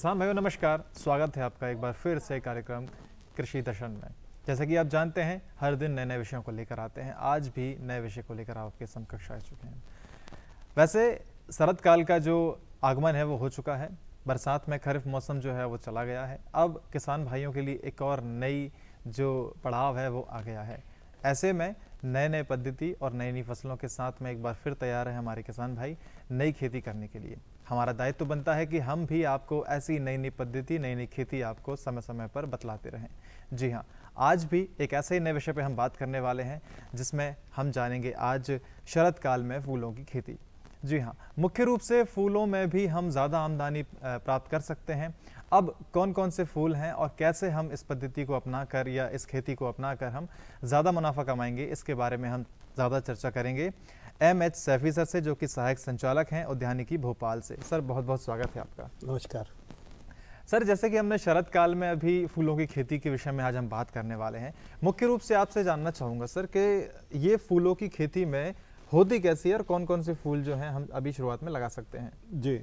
किसान भाइयों नमस्कार स्वागत है आपका एक बार फिर से कार्यक्रम कृषि दर्शन में जैसा कि आप जानते हैं हर दिन नए नए विषयों को लेकर आते हैं आज भी नए विषय को लेकर आपके समकक्ष आ चुके हैं वैसे शरद काल का जो आगमन है वो हो चुका है बरसात में खरीफ मौसम जो है वो चला गया है अब किसान भाइयों के लिए एक और नई जो पड़ाव है वो आ गया है ऐसे में नए नए पद्धति और नई नई फसलों के साथ में एक बार फिर तैयार है हमारे किसान भाई नई खेती करने के लिए हमारा दायित्व तो बनता है कि हम भी आपको ऐसी नई नई पद्धति नई नई खेती आपको समय समय पर बतलाते रहें जी हाँ आज भी एक ऐसे ही नए विषय पर हम बात करने वाले हैं जिसमें हम जानेंगे आज शरद काल में फूलों की खेती जी हाँ मुख्य रूप से फूलों में भी हम ज़्यादा आमदनी प्राप्त कर सकते हैं अब कौन कौन से फूल हैं और कैसे हम इस पद्धति को अपना कर या इस खेती को अपना कर हम ज़्यादा मुनाफा कमाएंगे इसके बारे में हम ज़्यादा चर्चा करेंगे एम एच सैफी सर से जो कि सहायक संचालक हैं उद्यानिकी भोपाल से सर बहुत बहुत स्वागत है आपका नमस्कार सर जैसे कि हमने शरद काल में अभी फूलों की खेती के विषय में आज हम बात करने वाले हैं मुख्य रूप से आपसे जानना चाहूँगा सर कि ये फूलों की खेती में होती कैसी है और कौन कौन से फूल जो हैं हम अभी शुरुआत में लगा सकते हैं जी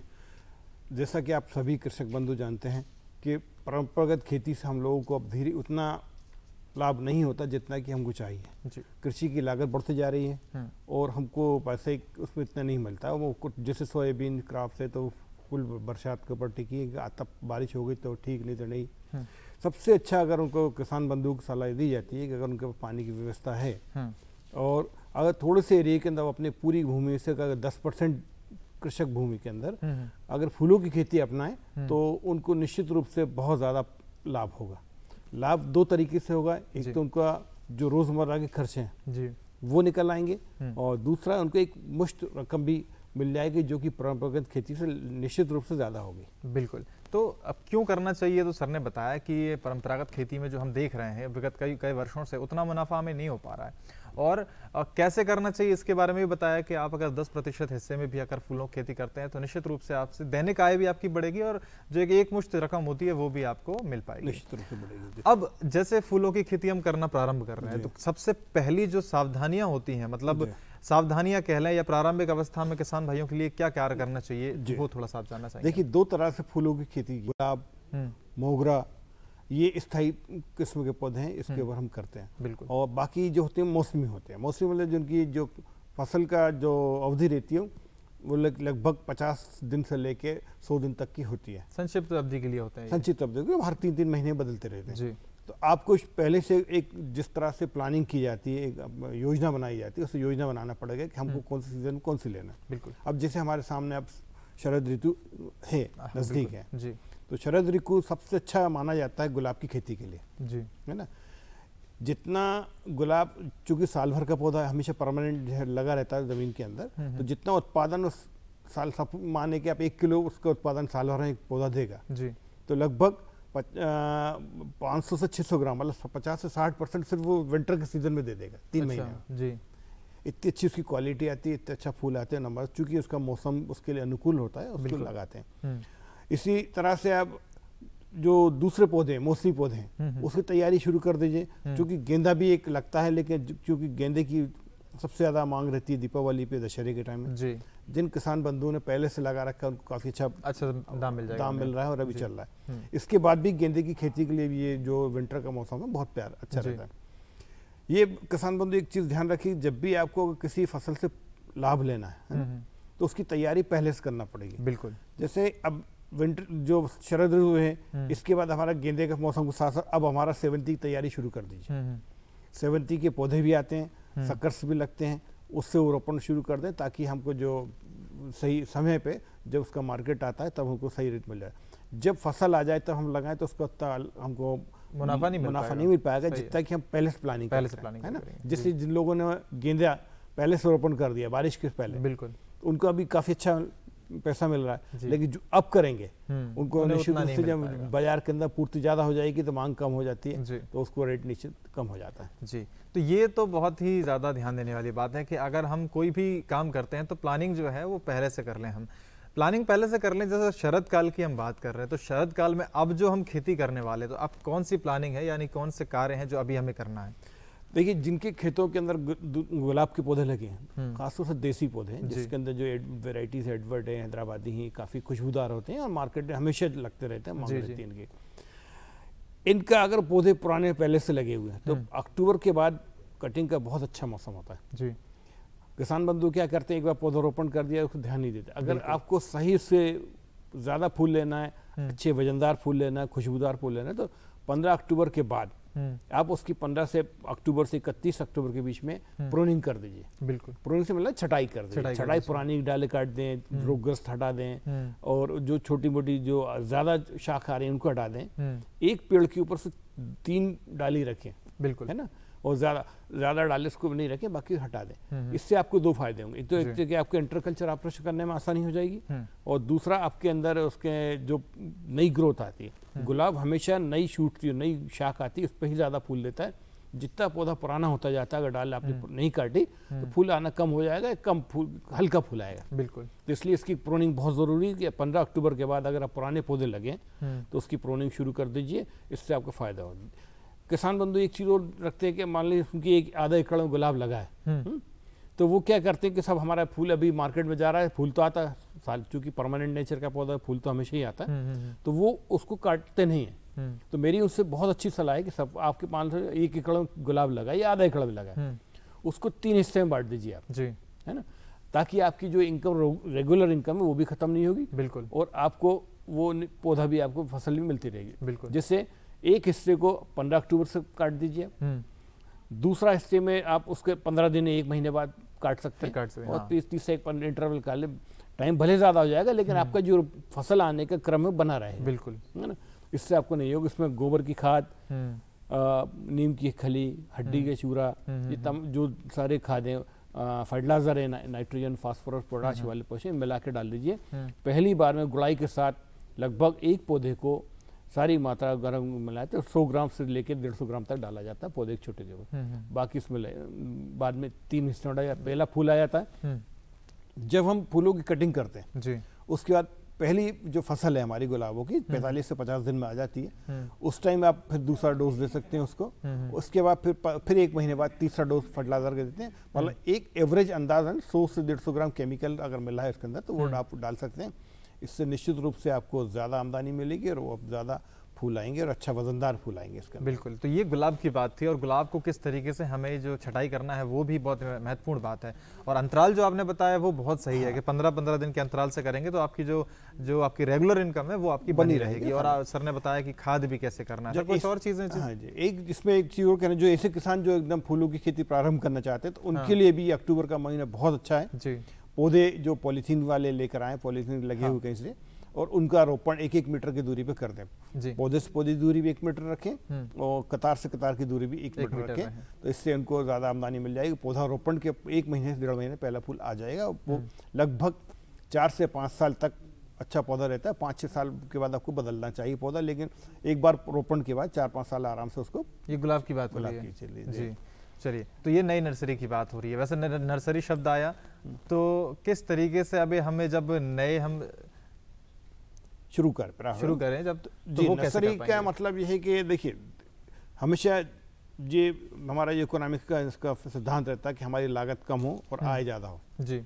जैसा कि आप सभी कृषक बंधु जानते हैं कि परंपरागत खेती से हम लोगों को अब धीरे उतना लाभ नहीं होता जितना कि हमको चाहिए कृषि की लागत बढ़ती जा रही है हम्म। और हमको पैसे उसमें इतना नहीं मिलता वो कुछ जैसे सोयाबीन क्रॉप है तो कुल बरसात के ऊपर टिकी तब बारिश हो गई तो ठीक नहीं तो नहीं हम्म। सबसे अच्छा अगर उनको किसान बंधु की सलाह दी जाती है कि अगर उनके पास पानी की व्यवस्था है हम्म। और अगर थोड़े से एरिए के अंदर अपने पूरी भूमि से अगर दस परसेंट कृषक भूमि के अंदर अगर फूलों की खेती अपनाएं तो उनको निश्चित रूप से बहुत ज़्यादा लाभ होगा लाभ दो तरीके से होगा एक तो उनका जो रोजमर्रा के खर्चे हैं जी वो निकल आएंगे हम्म। और दूसरा उनको एक मुश्त रकम भी मिल जाएगी जो कि परंपरागत खेती से निश्चित रूप से ज़्यादा होगी बिल्कुल तो अब क्यों करना चाहिए तो सर ने बताया कि ये परंपरागत खेती में जो हम देख रहे हैं विगत कई कई वर्षों से उतना मुनाफा हमें नहीं हो पा रहा है और कैसे करना चाहिए इसके बारे में भी बताया कि आप अगर 10 प्रतिशत हिस्से में भी अगर फूलों की खेती करते हैं तो निश्चित रूप से आपसे दैनिक आय भी आपकी बढ़ेगी और जो एक एक मुश्त रकम होती है वो भी आपको मिल पाएगी निश्चित रूप से बढ़ेगी अब जैसे फूलों की खेती हम करना प्रारंभ कर रहे हैं तो सबसे पहली जो सावधानियां होती हैं मतलब सावधानियां कह लें या प्रारंभिक अवस्था में किसान भाइयों के लिए क्या क्या करना चाहिए वो थोड़ा सा आप जानना चाहिए देखिए दो तरह से फूलों की खेती गुलाब हम्म। मोगरा ये स्थायी किस्म के पौधे हैं इसके हम्म। ऊपर हम करते हैं बिल्कुल और बाकी जो होते हैं मौसमी होते हैं मौसमी मतलब जिनकी जो फसल का जो अवधि रहती है वो लगभग पचास दिन से लेके सौ दिन तक की होती है संक्षिप्त अवधि के लिए होता है संक्षिप्त अवधि के हर तीन तीन महीने बदलते रहते हैं जी तो आपको पहले से एक जिस तरह से प्लानिंग की जाती है एक योजना बनाई जाती है उसे योजना बनाना पड़ेगा कि हमको हम्म। कौन सी सीजन कौन सी लेना बिल्कुल अब जैसे हमारे सामने अब शरद ऋतु है हाँ, नज़दीक है जी तो शरद ऋतु सबसे अच्छा माना जाता है गुलाब की खेती के लिए जी है ना जितना गुलाब चूंकि साल भर का पौधा हमेशा परमानेंट लगा रहता है ज़मीन के अंदर हम्म, हम्म। तो जितना उत्पादन उस साल सब माने कि आप एक किलो उसका उत्पादन साल भर में एक पौधा देगा जी तो लगभग पाँच सौ से छह सौ ग्राम मतलब पचास से साठ परसेंट सिर्फ वो विंटर के सीजन में दे देगा तीन अच्छा, महीने जी इतनी अच्छी उसकी क्वालिटी आती है इतना अच्छा फूल आते हैं नंबर चूंकि उसका मौसम उसके लिए अनुकूल होता है उसको लगाते हैं हम्म। इसी तरह से आप जो दूसरे पौधे हैं मौसमी पौधे हम्म, हम्म। उसकी तैयारी शुरू कर दीजिए हम्म। क्योंकि गेंदा भी एक लगता है लेकिन क्योंकि गेंदे की सबसे ज़्यादा मांग रहती है दीपावली पे दशहरे के टाइम में जी जिन किसान बंधुओं ने पहले से लगा रखा है उनको काफ़ी अच्छा अच्छा दाम मिल जाएगा दाम मिल रहा है और अभी चल रहा है इसके बाद भी गेंदे की खेती के लिए भी ये जो विंटर का मौसम है बहुत प्यार अच्छा रहता है ये किसान बंधु एक चीज़ ध्यान रखिए जब भी आपको किसी फसल से लाभ लेना है तो उसकी तैयारी पहले से करना पड़ेगी बिल्कुल जैसे अब विंटर जो शरद ऋतु है हम्म। इसके बाद हमारा गेंदे का मौसम के साथ साथ अब हमारा सेवंती की तैयारी शुरू कर दीजिए सेवंती हम्म, हम्म। के पौधे भी आते हैं सकर्स भी लगते हैं उससे वो रोपण शुरू कर दें ताकि हमको जो सही समय पे जब उसका मार्केट आता है तब हमको सही रेट मिल जाए जब फसल आ जाए तब हम लगाएं तो उसका उतना हमको मुनाफा नहीं मुनाफा नहीं मिल पाएगा जितना कि हम पहले से प्लानिंग पहले से प्लानिंग है ना जिससे जिन लोगों ने गेंदा पहले से रोपण कर दिया बारिश के पहले बिल्कुल उनको अभी काफ़ी अच्छा पैसा मिल रहा है लेकिन जो अब करेंगे हम्म, उनको निश्चित रूप से जब बाजार के अंदर पूर्ति ज़्यादा हो जाएगी तो मांग कम हो जाती है तो उसको रेट निश्चित कम हो जाता है जी तो ये तो बहुत ही ज़्यादा ध्यान देने वाली बात है कि अगर हम कोई भी काम करते हैं तो प्लानिंग जो है वो पहले से कर लें हम प्लानिंग पहले से कर लें जैसे शरद काल की हम बात कर रहे हैं तो शरद काल में अब जो हम खेती करने वाले तो अब कौन सी प्लानिंग है यानी कौन से कार्य हैं जो अभी हमें करना है देखिए जिनके खेतों के अंदर गुलाब के पौधे लगे हैं हम्म। खासतौर से देसी पौधे हैं जिसके अंदर जो वेराइटीज एडवर्ट है हैदराबादी ही काफ़ी खुशबूदार होते हैं और मार्केट में हमेशा लगते रहते हैं मांग रहती है इनके इनका अगर पौधे पुराने पहले से लगे हुए हैं तो हम्म। अक्टूबर के बाद कटिंग का बहुत अच्छा मौसम होता है जी किसान बंधु क्या करते हैं एक बार पौधारोपण कर दिया उसको ध्यान नहीं देते अगर आपको सही से ज़्यादा फूल लेना है हम्म। अच्छे वजनदार फूल लेना है खुशबूदार फूल लेना है तो पंद्रह अक्टूबर के बाद हम्म। आप उसकी पंद्रह से अक्टूबर से इकतीस अक्टूबर के बीच में हम्म। प्रोनिंग कर दीजिए बिल्कुल प्रोनिंग से मतलब छटाई कर दीजिए छटाई पुरानी डाले काट दें हम्म। रोगग्रस्त हटा दें और जो छोटी मोटी जो ज्यादा शाखा आ रही है उनको हटा दें एक पेड़ के ऊपर से तीन डाली रखें बिल्कुल है ना और ज़्यादा ज़्यादा डालर्स को नहीं रखें बाकी हटा दें हम्म, हम्म। इससे आपको दो फायदे होंगे तो एक कि आपके इंटर कल्चर ऑपरेशन करने में आसानी हो जाएगी हम्म। और दूसरा आपके अंदर उसके जो नई ग्रोथ आती है गुलाब हमेशा नई शूटती है नई शाख आती है उस पर ही ज़्यादा फूल देता है जितना पौधा पुराना होता जाता है अगर डाल आपने नहीं काटी तो फूल आना कम हो जाएगा कम फूल हल्का फूल आएगा बिल्कुल तो इसलिए इसकी प्रोनिंग बहुत ज़रूरी है कि पंद्रह अक्टूबर के बाद अगर आप पुराने पौधे लगे तो उसकी प्रोनिंग शुरू कर दीजिए इससे आपको फ़ायदा होगा किसान बंधु एक चीज और रखते हैं कि मान लीजिए उनकी एक आधा एकड़ में गुलाब लगा है हम्म। हम्म, तो वो क्या करते हैं कि सब हमारा फूल अभी मार्केट में जा रहा है फूल तो आता है साल चूंकि परमानेंट नेचर का पौधा है फूल तो हमेशा ही आता है हम्म, तो वो उसको काटते नहीं है तो मेरी उससे बहुत अच्छी सलाह है कि सब आपके मान लो एक एकड़ में गुलाब लगा या आधा एकड़ में लगा उसको तीन हिस्से में बांट दीजिए आप जी है ना ताकि आपकी जो इनकम रेगुलर इनकम है वो भी खत्म नहीं होगी बिल्कुल और आपको वो पौधा भी आपको फसल भी मिलती रहेगी बिल्कुल जिससे एक हिस्से को पंद्रह अक्टूबर से काट दीजिए हम्म। दूसरा हिस्से में आप उसके पंद्रह दिन एक महीने बाद काट सकते हैं काट सकते और हाँ। तीसरा एक इंटरवल का ले टाइम भले ज़्यादा हो जाएगा लेकिन हम्म। आपका जो फसल आने का क्रम है बना रहे बिल्कुल है ना इससे आपको नहीं होगा इसमें गोबर की खाद हम्म। नीम की खली हड्डी के चूरा ये तम जो सारे खादें फर्टिलाइजर है नाइट्रोजन फास्फोरस पोटाश वाले पोषण मिला के डाल दीजिए पहली बार में गुड़ाई के साथ लगभग एक पौधे को सारी मात्रा गर्म मिलाए तो सौ ग्राम से लेकर डेढ़ सौ ग्राम तक डाला जाता है पौधे के छोटे के ऊपर हम्म, हम्म। बाकी इसमें बाद में तीन हिस्सों डाला पहला फूल आ जाता है जब हम फूलों की कटिंग करते हैं जी उसके बाद पहली जो फसल है हमारी गुलाबों की हम्म। पैंतालीस से पचास दिन में आ जाती है उस टाइम आप फिर दूसरा डोज दे सकते हैं उसको उसके बाद फिर फिर एक महीने बाद तीसरा डोज फर्टिलाइजर के देते हैं मतलब एक एवरेज अंदाजन सौ से डेढ़ सौ ग्राम केमिकल अगर मिला है उसके अंदर तो वो आप डाल सकते हैं इससे निश्चित रूप से आपको ज़्यादा आमदनी मिलेगी और वो आप ज़्यादा फूल आएंगे और अच्छा वजनदार फूल आएंगे इसका बिल्कुल तो ये गुलाब की बात थी और गुलाब को किस तरीके से हमें जो छटाई करना है वो भी बहुत महत्वपूर्ण बात है और अंतराल जो आपने बताया वो बहुत सही हाँ। है कि पंद्रह पंद्रह दिन के अंतराल से करेंगे तो आपकी जो जो आपकी रेगुलर इनकम है वो आपकी बनी, रहेगी और हाँ। सर ने बताया कि खाद भी कैसे करना है कुछ और चीज़ें हाँ जी एक इसमें एक चीज़ और कहना जो ऐसे किसान जो एकदम फूलों की खेती प्रारंभ करना चाहते हैं तो हाँ। उनके लिए भी अक्टूबर का महीना बहुत अच्छा है जी पौधे जो पॉलीथीन वाले लेकर आए पॉलीथीन लगे हाँ। हुए कहीं से और उनका रोपण एक एक मीटर की दूरी पर कर दें पौधे से पौधे दूरी भी एक मीटर रखें हम्म। और कतार से कतार की दूरी भी एक, एक मीटर रखें तो इससे उनको ज़्यादा आमदनी मिल जाएगी पौधा रोपण के एक महीने से डेढ़ महीने पहला फूल आ जाएगा वो हम्म। लगभग चार से पाँच साल तक अच्छा पौधा रहता है पाँच छः साल के बाद आपको बदलना चाहिए पौधा लेकिन एक बार रोपण के बाद चार पाँच साल आराम से उसको ये गुलाब की बात गुलाब की चलिए चलिए तो ये नई नर्सरी की बात हो रही है वैसे नर्सरी शब्द आया तो किस तरीके से अभी हमें जब नए हम शुरू कर शुरू करें जब तो, तो जी, वो नर्सरी का मतलब यह है कि देखिए हमेशा ये हमारा ये इकोनॉमिक का इसका सिद्धांत रहता है कि हमारी लागत कम हो और हम्म। आय ज़्यादा हो जी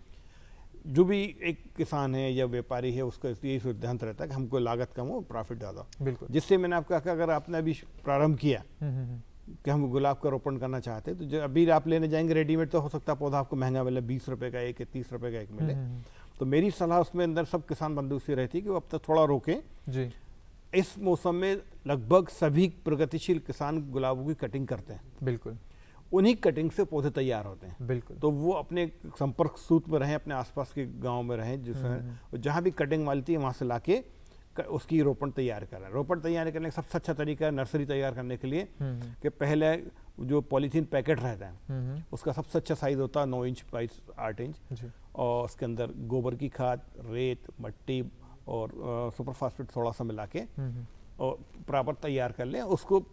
जो भी एक किसान है या व्यापारी है उसका यही सिद्धांत रहता है कि हमको लागत कम हो प्रॉफिट ज़्यादा हो बिल्कुल जिससे मैंने आपका अगर आपने अभी प्रारंभ किया हम्म, हम्म, कि हम गुलाब का रोपण करना चाहते हैं तो जब अभी आप लेने जाएंगे रेडीमेड तो हो सकता है पौधा आपको महंगा मिले बीस रुपए का एक तीस रुपए का एक हम्म, मिले हम्म, हम्म। तो मेरी सलाह उसमें अंदर सब किसान बंधु से रहती है कि वो अब तक थोड़ा रोकें जी इस मौसम में लगभग सभी प्रगतिशील किसान गुलाबों की कटिंग करते हैं बिल्कुल उन्हीं कटिंग से पौधे तैयार होते हैं बिल्कुल तो वो अपने संपर्क सूत्र में रहें अपने आसपास के गांव में रहें जिस जहाँ भी कटिंग वाली थी वहाँ से लाके उसकी रोपण तैयार कर हैं रोपण तैयार करने का सबसे अच्छा तरीका है नर्सरी तैयार करने के लिए हम्म, हम्म। कि पहले जो पॉलीथीन पैकेट रहता है हम्म, उसका सबसे अच्छा साइज होता है नौ इंच बाई आठ इंच और उसके अंदर गोबर की खाद रेत मट्टी और सुपरफास्फेट थोड़ा सा मिला के और प्रॉपर तैयार कर लें उसको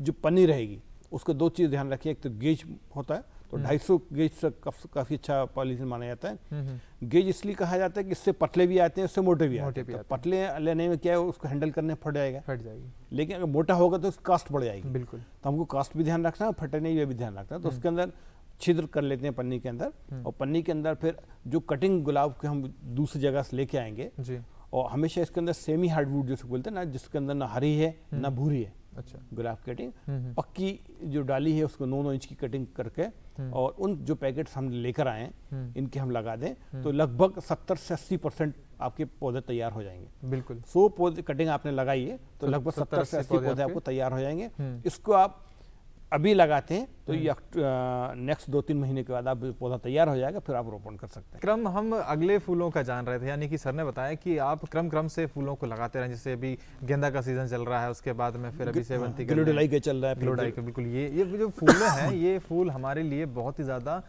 जो पन्नी रहेगी उसको दो चीज़ ध्यान रखिए एक तो गेज होता है तो हम्म। ढाई सौ गेज से काफी अच्छा पॉलिथिन माना जाता है हम्म, हम्म। गेज इसलिए कहा जाता है कि इससे पतले भी आते हैं इससे मोटे भी मोटे तो आते हैं तो पतले लेने में क्या है उसको हैंडल करने फट जाएगा फट जाएगी लेकिन अगर मोटा होगा तो उसकी कास्ट बढ़ जाएगी बिल्कुल तो हमको कास्ट भी ध्यान रखना है फटने का भी ध्यान रखना है तो उसके अंदर छिद्र कर लेते हैं पन्नी के अंदर और पन्नी के अंदर फिर जो कटिंग गुलाब के हम दूसरी जगह से लेके आएंगे और हमेशा इसके अंदर सेमी हार्डवुड जैसे बोलते हैं ना जिसके अंदर ना हरी है ना भूरी है अच्छा गुलाब कटिंग हम्म, हम्म। पक्की जो डाली है उसको नौ नौ इंच की कटिंग करके हम्म। और उन जो पैकेट्स हम लेकर आए इनके हम लगा दें तो लगभग सत्तर से अस्सी परसेंट आपके पौधे तैयार हो जाएंगे बिल्कुल सो पौधे कटिंग आपने लगाई है तो लगभग सत्तर से अस्सी पौधे आपको तैयार हो जाएंगे इसको आप अभी लगाते हैं तो ये नेक्स्ट हम्म। दो तीन महीने के बाद आप पौधा तैयार हो जाएगा फिर आप रोपण कर सकते हैं क्रम हम अगले फूलों का जान रहे थे यानी कि सर ने बताया कि आप क्रम क्रम से फूलों को लगाते रहें जैसे अभी गेंदा का सीजन चल रहा है उसके बाद में फिर अभी सेवंती हाँ, के चल रहा है ग्लोडाई का बिल्कुल ये ये जो फूल हैं ये फूल हमारे लिए बहुत ही ज़्यादा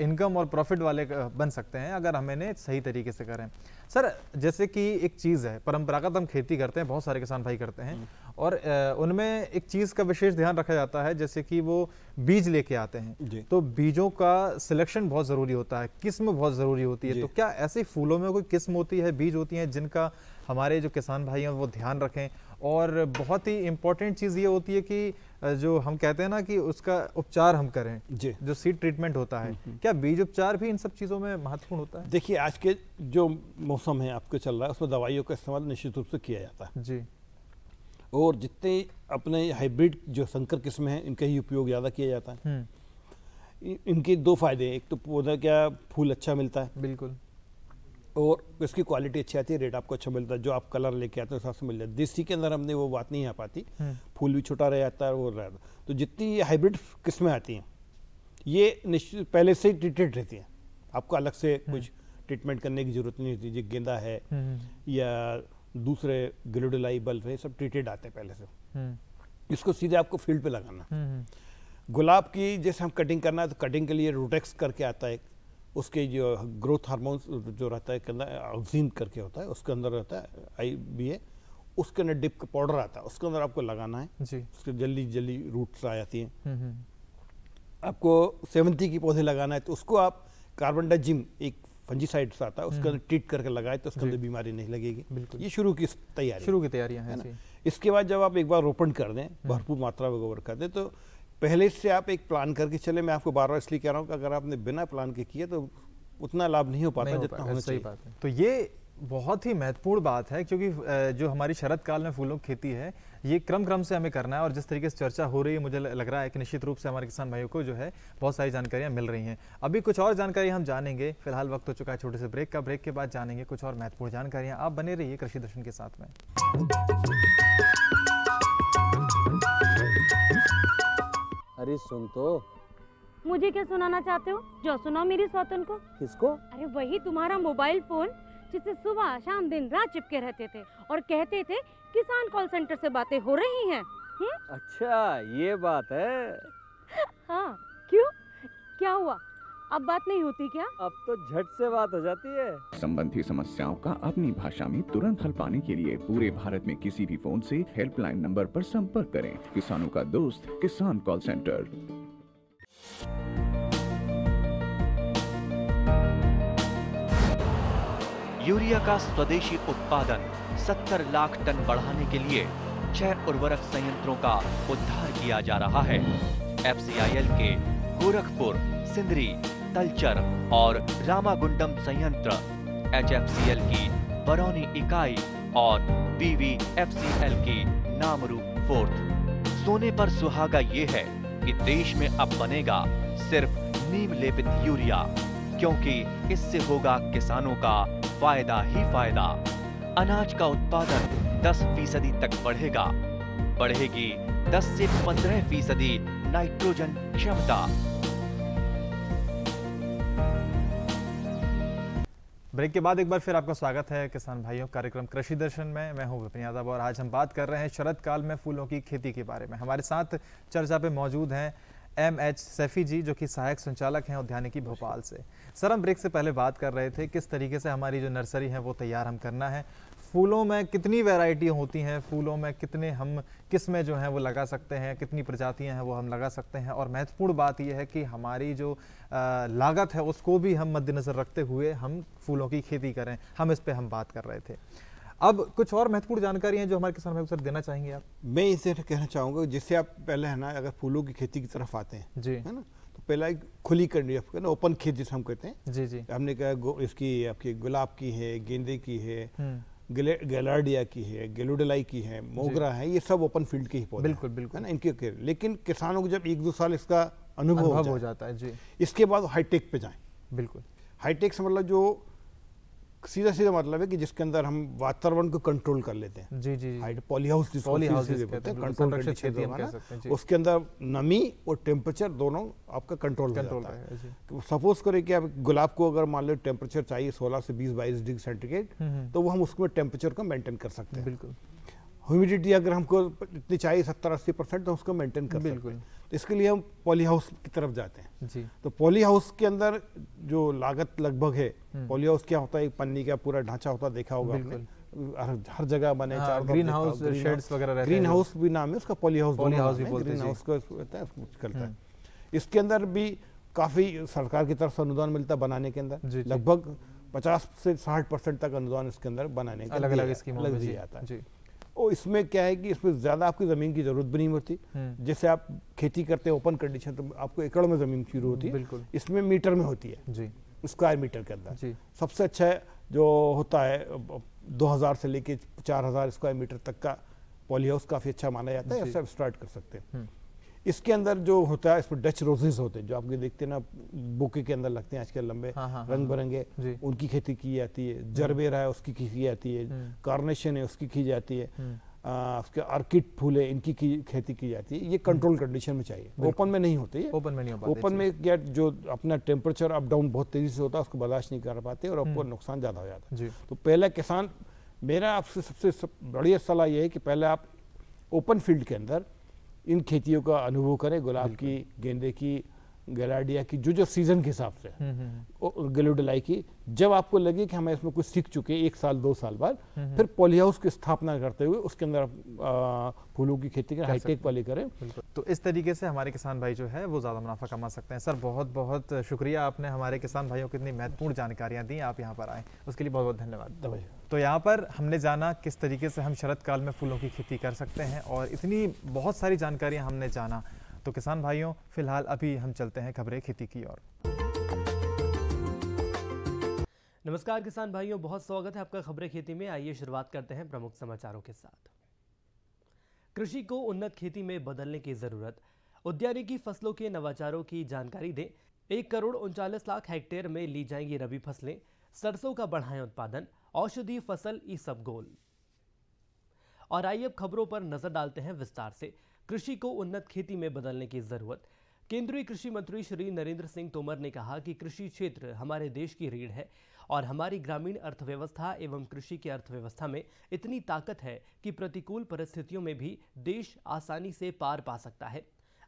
इनकम और प्रॉफिट वाले बन सकते हैं अगर हमें सही तरीके से करें सर जैसे कि एक चीज़ है परंपरागत हम खेती करते हैं बहुत सारे किसान भाई करते हैं हम्म। और उनमें एक चीज़ का विशेष ध्यान रखा जाता है जैसे कि वो बीज लेके आते हैं तो बीजों का सिलेक्शन बहुत ज़रूरी होता है किस्म बहुत ज़रूरी होती है तो क्या ऐसे फूलों में कोई किस्म होती है बीज होती हैं जिनका हमारे जो किसान भाई हैं वो ध्यान रखें और बहुत ही इम्पोर्टेंट चीज़ ये होती है कि जो हम कहते हैं ना कि उसका उपचार हम करें जी जो सीड ट्रीटमेंट होता है हम्म, हम्म। क्या बीज उपचार भी इन सब चीज़ों में महत्वपूर्ण होता है देखिए आज के जो मौसम है आपके चल रहा है उसमें दवाइयों का इस्तेमाल निश्चित रूप से किया जाता है जी और जितने अपने हाइब्रिड जो संकर किस्म हैं इनका ही उपयोग ज़्यादा किया जाता है हम्म। इनके दो फायदे हैं एक तो पौधा क्या फूल अच्छा मिलता है बिल्कुल और इसकी क्वालिटी अच्छी आती है रेट आपको अच्छा मिलता है जो आप कलर लेके आते हैं उसका मिल जाता है देसी के अंदर हमने वो बात नहीं आ पाती हम्म। फूल भी छोटा रह जाता है वो रह जाता तो जितनी हाइब्रिड किस्में आती हैं ये निश्चित पहले से ही ट्रीटेड रहती हैं आपको अलग से हम्म। कुछ ट्रीटमेंट करने की जरूरत नहीं होती जो गेंदा है या दूसरे ग्लोडोलाई बल्ब है सब ट्रीटेड आते हैं पहले से हम्म। इसको सीधे आपको फील्ड पे लगाना हम्म, हम्म। गुलाब की जैसे हम कटिंग करना है तो कटिंग के लिए रोटेक्स करके आता है उसके जो ग्रोथ हार्मोन्स जो रहता है ऑक्सीन करके होता है उसके अंदर रहता है आई बी ए उसके अंदर डिप का पाउडर आता है उसके अंदर आपको लगाना है जी उसके जल्दी जल्दी रूट्स आ जाती हैं आपको सेवंती की पौधे लगाना है तो उसको आप कार्बन डाइजिम एक फंजीसाइड आता है उसके हम्म। अंदर ट्रीट करके लगाए तो उसके अंदर बीमारी नहीं लगेगी बिल्कुल ये शुरू की तैयारी शुरू की तैयारियां हैं ना इसके बाद जब आप एक बार रोपण कर दें हम्म। भरपूर मात्रा में गोबर कर दें तो पहले से आप एक प्लान करके चले मैं आपको बार बार इसलिए कह रहा हूँ कि अगर आपने बिना प्लान के किए तो उतना लाभ नहीं हो पाता जितना होना चाहिए तो ये बहुत ही महत्वपूर्ण बात है क्योंकि जो हमारी शरद काल में फूलों की खेती है ये क्रम क्रम से हमें करना है और जिस तरीके से चर्चा हो रही है मुझे लग रहा है कि निश्चित रूप से हमारे किसान भाइयों को जो है बहुत सारी जानकारियां मिल रही हैं अभी कुछ और जानकारी हम जानेंगे फिलहाल वक्त हो चुका है छोटे से ब्रेक का ब्रेक के बाद जानेंगे कुछ और महत्वपूर्ण जानकारियाँ आप बने रहिए कृषि दर्शन के साथ में अरे सुन तो मुझे क्या सुनाना चाहते हो जो सुनाओ मेरी सौतन को किसको अरे वही तुम्हारा मोबाइल फोन जिससे सुबह शाम दिन रात चिपके रहते थे और कहते थे किसान कॉल सेंटर से बातें हो रही हैं अच्छा ये बात है हाँ क्यों क्या हुआ अब बात नहीं होती क्या अब तो झट से बात हो जाती है संबंधी समस्याओं का अपनी भाषा में तुरंत हल पाने के लिए पूरे भारत में किसी भी फोन से हेल्पलाइन नंबर पर संपर्क करें किसानों का दोस्त किसान कॉल सेंटर यूरिया का स्वदेशी उत्पादन 70 लाख टन बढ़ाने के लिए छह उर्वरक संयंत्रों का उद्धार किया जा रहा है एफ के गोरखपुर सिंदरी तलचर और रामागुंडम संयंत्र एच की बरौनी इकाई और पीवी की नामरू फोर्थ सोने पर सुहागा ये है कि देश में अब बनेगा सिर्फ नीम लेपित यूरिया क्योंकि इससे होगा किसानों का फायदा ही फायदा अनाज का उत्पादन 10 फीसदी तक बढ़ेगा बढ़ेगी 10 से 15 फीसदी नाइट्रोजन क्षमता ब्रेक के बाद एक बार फिर आपका स्वागत है किसान भाइयों कार्यक्रम कृषि दर्शन में मैं हूं विपिन यादव और आज हम बात कर रहे हैं शरद काल में फूलों की खेती के बारे में हमारे साथ चर्चा पे मौजूद हैं एम एच सैफी जी जो कि सहायक संचालक हैं उद्यानिकी भोपाल से सर हम ब्रेक से पहले बात कर रहे थे किस तरीके से हमारी जो नर्सरी है वो तैयार हम करना है फूलों में कितनी वैरायटी होती हैं फूलों में कितने हम किस में जो हैं वो लगा सकते हैं कितनी प्रजातियां हैं वो हम लगा सकते हैं और महत्वपूर्ण बात यह है कि हमारी जो आ, लागत है उसको भी हम मद्देनज़र रखते हुए हम फूलों की खेती करें हम इस पर हम बात कर रहे थे अब कुछ और महत्वपूर्ण जानकारी है जो हमारे किसान भाई सर देना चाहेंगे आप मैं इसे कहना चाहूंगा जिससे आप पहले है ना अगर फूलों की खेती की तरफ आते हैं जी है ना तो पहला एक खुली करनी ओपन खेत जिसे हम कहते हैं जी जी हमने कहा इसकी आपकी गुलाब की है गेंदे की है हम्म। गैलार्डिया की है गेलोडलाई की है मोगरा है ये सब ओपन फील्ड के ही पौधे बिल्कुल बिल्कुल है ना इनके केयर लेकिन किसानों को जब एक दो साल इसका अनुभव हो जाता है जी इसके बाद हाईटेक पे जाएं बिल्कुल हाईटेक से मतलब जो सीधा सीधा मतलब है कि जिसके अंदर हम वातावरण को कंट्रोल कर लेते हैं जी जी हाइट पॉली हाउस कंट्रोल उसके अंदर नमी और टेम्परेचर दोनों आपका कंट्रोल कंट्रोल है सपोज तो करें कि आप गुलाब को अगर मान लो टेम्परेचर चाहिए 16 से 20 बाईस डिग्री सेंटीग्रेड हम्म, हम्म। तो वो हम उसमें टेम्परेचर को मेंटेन कर सकते हैं बिल्कुल ह्यूमिडिटी अगर हमको इतनी चाहिए सत्तर अस्सी परसेंट तो उसको मेंटेन कर सकते हैं तो इसके लिए हम पॉली हाउस की तरफ जाते हैं जी तो पॉली हाउस के अंदर जो लागत लगभग है पॉली हम्म। हाउस क्या होता है एक पन्नी का पूरा ढांचा होता देखा होगा आपने हर, हर जगह बने हाँ, चार ग्रीन हाउस शेड्स वगैरह रहते ग्रीन हाउस भी नाम है उसका पॉली हाउस पॉली हाउस भी बोलते ग्रीन हाउस का करता है हम्म। इसके अंदर भी काफी सरकार की तरफ से अनुदान मिलता है बनाने के अंदर लगभग पचास से साठ परसेंट तक अनुदान इसके अंदर बनाने का अलग अलग स्कीम लग जाता है और इसमें क्या है कि इसमें ज़्यादा आपकी ज़मीन की ज़रूरत भी नहीं पड़ती हम्म। जैसे आप खेती करते हैं ओपन कंडीशन तो आपको एकड़ में ज़मीन की होती है इसमें मीटर में होती है जी स्क्वायर मीटर के अंदर सबसे अच्छा जो होता है 2000 से लेके 4000 स्क्वायर मीटर तक का पॉली हाउस काफ़ी अच्छा माना जाता है ऐसे स्टार्ट कर सकते हैं हम्म। इसके अंदर जो होता है इसमें डच रोजेज होते हैं जो आपके देखते हैं ना बुके के अंदर लगते हैं आजकल लंबे हाँ, हाँ, हाँ रंग हाँ। बिरंगे उनकी खेती की जाती है जरबेरा है उसकी की जाती है कार्नेशन हम्म। है उसकी की जाती है हम्म। उसके आर्किड फूल है इनकी की खेती की जाती है ये कंट्रोल हम्म। कंडीशन में चाहिए ओपन में नहीं होती है ओपन में नहीं ओपन में क्या जो अपना टेम्परेचर अप डाउन बहुत तेजी से होता है उसको बर्दाश्त नहीं कर पाते और आपको नुकसान ज़्यादा हो जाता है तो पहले किसान मेरा आपसे सबसे बढ़िया सलाह यह है कि पहले आप ओपन फील्ड के अंदर इन खेतियों का अनुभव करें गुलाब की गेंदे की गलाडिया की जो जो सीजन के हिसाब से हम्म, हम्म, हम्म। गलोडलाई की जब आपको लगे कि हमें इसमें कुछ सीख चुके हैं एक साल दो साल बाद फिर पॉलीहाउस की स्थापना करते हुए उसके अंदर फूलों की खेती करें हाईटेक वाली करें तो इस तरीके से हमारे किसान भाई जो है वो ज़्यादा मुनाफा कमा सकते हैं सर बहुत बहुत शुक्रिया आपने हमारे किसान भाइयों को इतनी महत्वपूर्ण जानकारियाँ दी आप यहाँ पर आए उसके लिए बहुत बहुत धन्यवाद तो यहाँ पर हमने जाना किस तरीके से हम शरद काल में फूलों की खेती कर सकते हैं और इतनी बहुत सारी जानकारियाँ हमने जाना तो किसान भाइयों फिलहाल अभी हम चलते हैं खबरें खेती की ओर नमस्कार किसान भाइयों बहुत स्वागत है आपका खबरें खेती में आइए शुरुआत करते हैं प्रमुख समाचारों के साथ कृषि को उन्नत खेती में बदलने की जरूरत उद्यानिकी फसलों के नवाचारों की जानकारी दें एक करोड़ उनचालीस लाख हेक्टेयर में ली जाएंगी रबी फसलें सरसों का बढ़ाएं उत्पादन औषधि फसल गोल और आइए अब खबरों पर नजर डालते हैं विस्तार से कृषि को उन्नत खेती में बदलने की जरूरत केंद्रीय कृषि मंत्री श्री नरेंद्र सिंह तोमर ने कहा कि कृषि क्षेत्र हमारे देश की रीढ़ है और हमारी ग्रामीण अर्थव्यवस्था एवं कृषि की अर्थव्यवस्था में इतनी ताकत है कि प्रतिकूल परिस्थितियों में भी देश आसानी से पार पा सकता है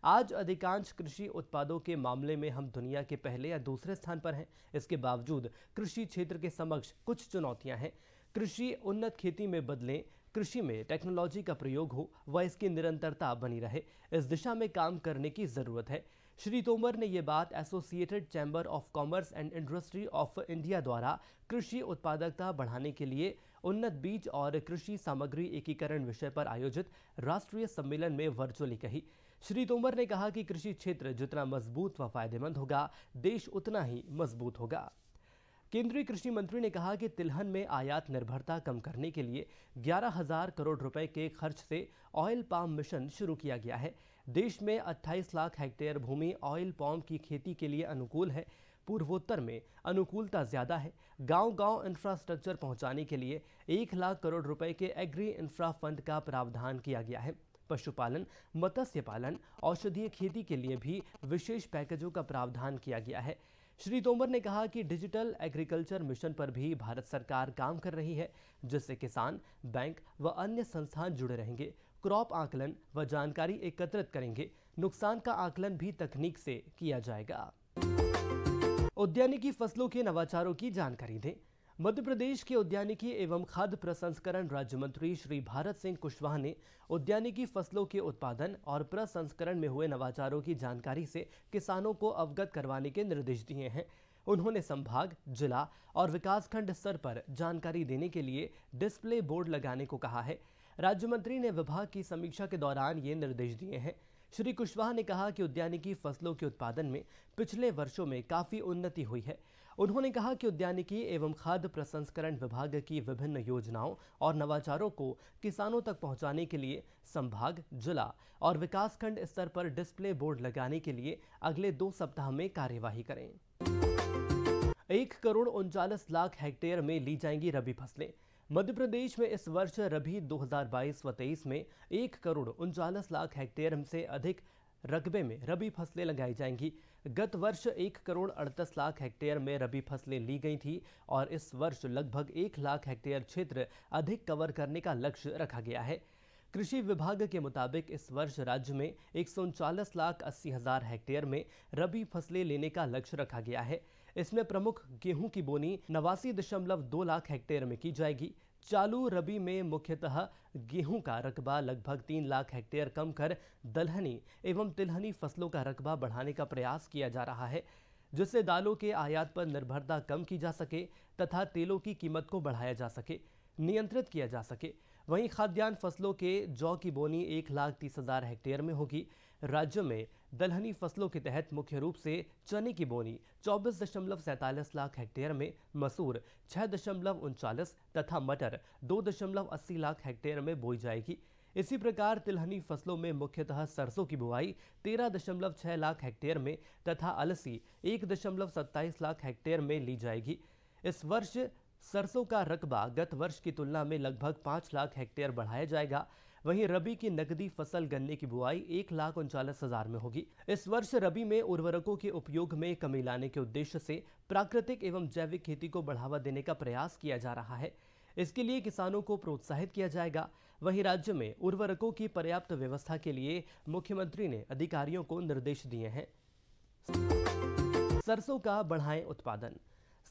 आज अधिकांश कृषि उत्पादों के मामले में हम दुनिया के पहले या दूसरे स्थान पर हैं इसके बावजूद कृषि क्षेत्र के समक्ष कुछ चुनौतियां हैं कृषि उन्नत खेती में बदलें कृषि में टेक्नोलॉजी का प्रयोग हो व इसकी निरंतरता बनी रहे इस दिशा में काम करने की ज़रूरत है श्री तोमर ने ये बात associated chamber of commerce and industry of India द्वारा कृषि उत्पादकता बढ़ाने के लिए उन्नत बीज और कृषि सामग्री एकीकरण विषय पर आयोजित राष्ट्रीय सम्मेलन में वर्चुअली कही श्री तोमर ने कहा कि कृषि क्षेत्र जितना मजबूत व फायदेमंद होगा देश उतना ही मजबूत होगा केंद्रीय कृषि मंत्री ने कहा कि तिलहन में आयात निर्भरता कम करने के लिए ग्यारह हजार करोड़ रुपए के खर्च से ऑयल पाम मिशन शुरू किया गया है देश में 28 लाख हेक्टेयर भूमि ऑयल पाम की खेती के लिए अनुकूल है पूर्वोत्तर में अनुकूलता ज़्यादा है गांव-गांव इंफ्रास्ट्रक्चर पहुंचाने के लिए एक लाख करोड़ रुपए के एग्री इंफ्रा फंड का प्रावधान किया गया है पशुपालन मत्स्य पालन औषधीय खेती के लिए भी विशेष पैकेजों का प्रावधान किया गया है श्री तोमर ने कहा कि डिजिटल एग्रीकल्चर मिशन पर भी भारत सरकार काम कर रही है जिससे किसान बैंक व अन्य संस्थान जुड़े रहेंगे क्रॉप आकलन व जानकारी एकत्रित करेंगे नुकसान का आकलन भी तकनीक से किया जाएगा उद्यानिकी फसलों के नवाचारों की जानकारी दें मध्य प्रदेश के उद्यानिकी एवं खाद्य प्रसंस्करण राज्य मंत्री श्री भारत सिंह कुशवाहा ने उद्यानिकी फसलों के उत्पादन और प्रसंस्करण में हुए नवाचारों की जानकारी से किसानों को अवगत करवाने के निर्देश दिए हैं उन्होंने संभाग जिला और विकासखंड स्तर पर जानकारी देने के लिए डिस्प्ले बोर्ड लगाने को कहा है राज्य मंत्री ने विभाग की समीक्षा के दौरान ये निर्देश दिए हैं श्री कुशवाहा ने कहा कि उद्यानिकी फसलों के उत्पादन में पिछले वर्षों में काफ़ी उन्नति हुई है उन्होंने कहा कि उद्यानिकी एवं खाद्य प्रसंस्करण विभाग की विभिन्न योजनाओं और नवाचारों को किसानों तक पहुंचाने के लिए संभाग जिला और विकासखंड स्तर पर डिस्प्ले बोर्ड लगाने के लिए अगले दो सप्ताह में कार्यवाही करें एक करोड़ उनचालीस लाख हेक्टेयर में ली जाएंगी रबी फसलें मध्य प्रदेश में इस वर्ष रबी 2022 व 23 में एक करोड़ उनचालीस लाख हेक्टेयर से अधिक रकबे में रबी फसलें लगाई जाएंगी गत वर्ष एक करोड़ अड़तीस लाख हेक्टेयर में रबी फसलें ली गई थी और इस वर्ष लगभग एक लाख हेक्टेयर क्षेत्र अधिक कवर करने का लक्ष्य रखा गया है कृषि विभाग के मुताबिक इस वर्ष राज्य में एक लाख अस्सी हजार हेक्टेयर में रबी फसलें लेने का लक्ष्य रखा गया है इसमें प्रमुख गेहूं की बोनी नवासी दशमलव दो लाख हेक्टेयर में की जाएगी चालू रबी में मुख्यतः गेहूं का रकबा लगभग तीन लाख हेक्टेयर कम कर दलहनी एवं तिलहनी फसलों का रकबा बढ़ाने का प्रयास किया जा रहा है जिससे दालों के आयात पर निर्भरता कम की जा सके तथा तेलों की कीमत को बढ़ाया जा सके नियंत्रित किया जा सके वहीं खाद्यान्न फसलों के जौ की बोनी एक लाख तीस हजार हेक्टेयर में होगी राज्य में दलहनी फसलों के तहत मुख्य रूप से चने की बोनी चौबीस दशमलव सैंतालीस लाख हेक्टेयर में मसूर छः दशमलव उनचालीस तथा मटर दो दशमलव अस्सी लाख हेक्टेयर में बोई जाएगी इसी प्रकार तिलहनी फसलों में मुख्यतः सरसों की बुआई तेरह दशमलव छः लाख हेक्टेयर में तथा अलसी एक दशमलव सत्ताईस लाख हेक्टेयर में ली जाएगी इस वर्ष सरसों का रकबा गत वर्ष की तुलना में लगभग पाँच लाख हेक्टेयर बढ़ाया जाएगा वहीं रबी की नकदी फसल गन्ने की बुआई एक लाख उनचालीस हजार में होगी इस वर्ष रबी में उर्वरकों के उपयोग में कमी लाने के उद्देश्य से प्राकृतिक एवं जैविक खेती को बढ़ावा देने का प्रयास किया जा रहा है इसके लिए किसानों को प्रोत्साहित किया जाएगा वहीं राज्य में उर्वरकों की पर्याप्त व्यवस्था के लिए मुख्यमंत्री ने अधिकारियों को निर्देश दिए हैं सरसों का बढ़ाएं उत्पादन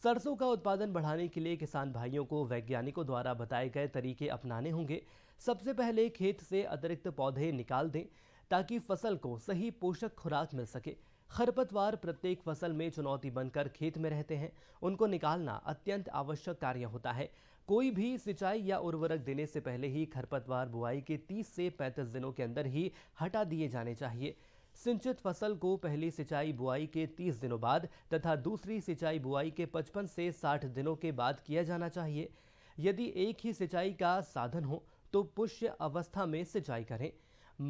सरसों का उत्पादन बढ़ाने के लिए किसान भाइयों को वैज्ञानिकों द्वारा बताए गए तरीके अपनाने होंगे सबसे पहले खेत से अतिरिक्त पौधे निकाल दें ताकि फसल को सही पोषक खुराक मिल सके खरपतवार प्रत्येक फसल में चुनौती बनकर खेत में रहते हैं उनको निकालना अत्यंत आवश्यक कार्य होता है कोई भी सिंचाई या उर्वरक देने से पहले ही खरपतवार बुआई के 30 से 35 दिनों के अंदर ही हटा दिए जाने चाहिए सिंचित फसल को पहली सिंचाई बुआई के 30 दिनों बाद तथा दूसरी सिंचाई बुआई के 55 से 60 दिनों के बाद किया जाना चाहिए यदि एक ही सिंचाई का साधन हो तो पुष्य अवस्था में सिंचाई करें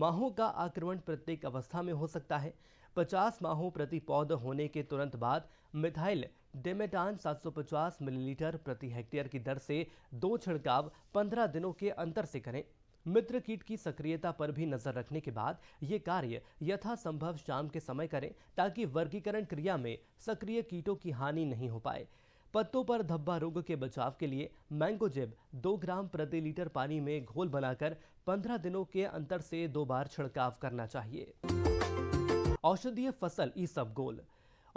माहों का आक्रमण प्रत्येक अवस्था में हो सकता है 50 माहों प्रति पौध होने के तुरंत बाद मिथाइल डेमेटान 750 मिलीलीटर प्रति हेक्टेयर की दर से दो छिड़काव 15 दिनों के अंतर से करें मित्र कीट की सक्रियता पर भी नजर रखने के बाद ये कार्य यथासंभव शाम के समय करें ताकि वर्गीकरण क्रिया में सक्रिय कीटों की हानि नहीं हो पाए पत्तों पर धब्बा रोग के बचाव के लिए मैंगोजेब दो ग्राम प्रति लीटर पानी में घोल बनाकर पंद्रह दिनों के अंतर से दो बार छिड़काव करना चाहिए औषधीय फसल ई सब गोल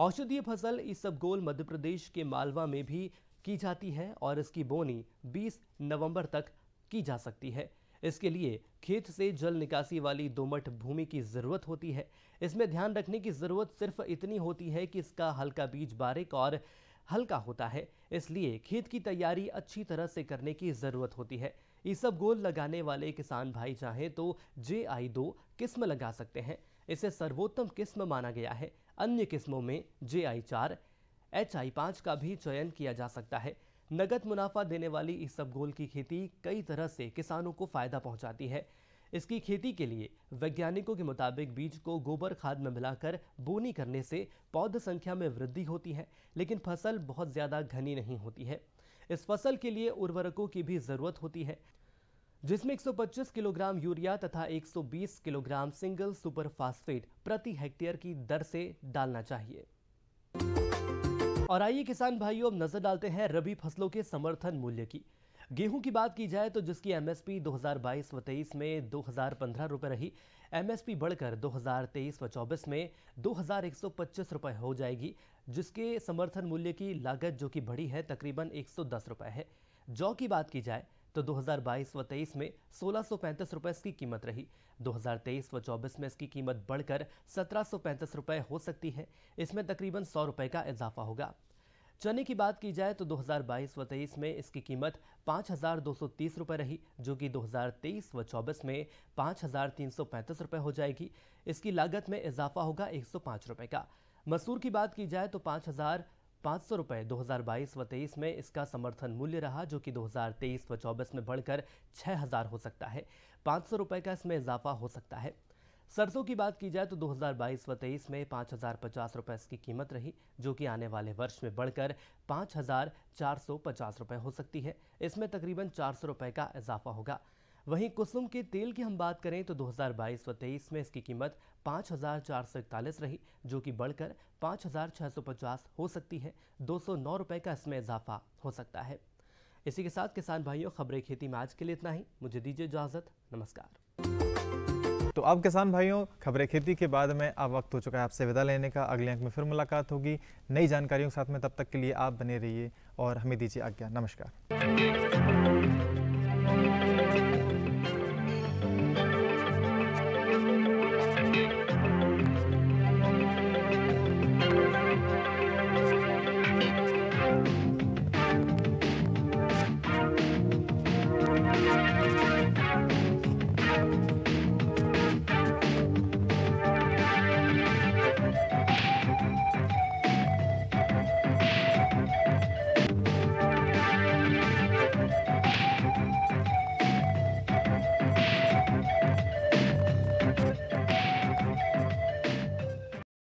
औषधीय फसल ई सब गोल मध्य प्रदेश के मालवा में भी की जाती है और इसकी बोनी 20 नवंबर तक की जा सकती है इसके लिए खेत से जल निकासी वाली दोमट भूमि की ज़रूरत होती है इसमें ध्यान रखने की ज़रूरत सिर्फ इतनी होती है कि इसका हल्का बीज बारिक और हल्का होता है इसलिए खेत की तैयारी अच्छी तरह से करने की ज़रूरत होती है ये सब गोल लगाने वाले किसान भाई चाहें तो जे आई दो किस्म लगा सकते हैं इसे सर्वोत्तम किस्म माना गया है अन्य किस्मों में जे आई चार एच आई पाँच का भी चयन किया जा सकता है नगद मुनाफा देने वाली इस सबगोल की खेती कई तरह से किसानों को फायदा पहुंचाती है इसकी खेती के लिए वैज्ञानिकों के मुताबिक बीज को गोबर खाद में मिलाकर बोनी करने से पौध संख्या में वृद्धि होती है लेकिन फसल बहुत ज़्यादा घनी नहीं होती है इस फसल के लिए उर्वरकों की भी ज़रूरत होती है जिसमें 125 किलोग्राम यूरिया तथा 120 किलोग्राम सिंगल सुपर फास्फेट प्रति हेक्टेयर की दर से डालना चाहिए और आइए किसान भाइयों अब नजर डालते हैं रबी फसलों के समर्थन मूल्य की गेहूं की बात की जाए तो जिसकी एमएसपी 2022 व 23 में 2015 रुपए रही एमएसपी बढ़कर 2023 व 24 में 2125 रुपए हो जाएगी जिसके समर्थन मूल्य की लागत जो कि बढ़ी है तकरीबन 110 रुपए है जौ की बात की जाए तो 2022 व 23 में सोलह सौ रुपए इसकी कीमत रही 2023 व 24 में इसकी कीमत बढ़कर सत्रह सौ हो सकती है इसमें तकरीबन सौ रुपये का इजाफा होगा चने की बात की जाए तो 2022 व 23 में इसकी कीमत पाँच रुपए रही जो कि 2023 व 24 में पाँच रुपए हो जाएगी इसकी लागत में इजाफा होगा एक सौ का मसूर की बात की जाए तो पाँच पाँच सौ रुपये दो व तेईस में इसका समर्थन मूल्य रहा जो कि 2023 व चौबीस में बढ़कर छः हज़ार हो सकता है पाँच सौ रुपये का इसमें इजाफा हो सकता है सरसों की बात की जाए तो 2022 व तेईस में पाँच हज़ार पचास रुपये इसकी कीमत रही जो कि आने वाले वर्ष में बढ़कर पाँच हज़ार चार सौ पचास रुपये हो सकती है इसमें तकरीबन चार सौ रुपये का इजाफा होगा वहीं कुसुम के तेल की हम बात करें तो 2022 व 23 में इसकी कीमत पाँच रही जो कि बढ़कर 5,650 हो सकती है दो रुपए का इसमें इजाफा हो सकता है इसी के साथ किसान भाइयों खबरें खेती में आज के लिए इतना ही मुझे दीजिए इजाजत नमस्कार तो अब किसान भाइयों खबरें खेती के बाद में अब वक्त हो चुका है आपसे विदा लेने का अगले अंक में फिर मुलाकात होगी नई जानकारियों के साथ में तब तक के लिए आप बने रहिए और हमें दीजिए आज्ञा नमस्कार Thank you.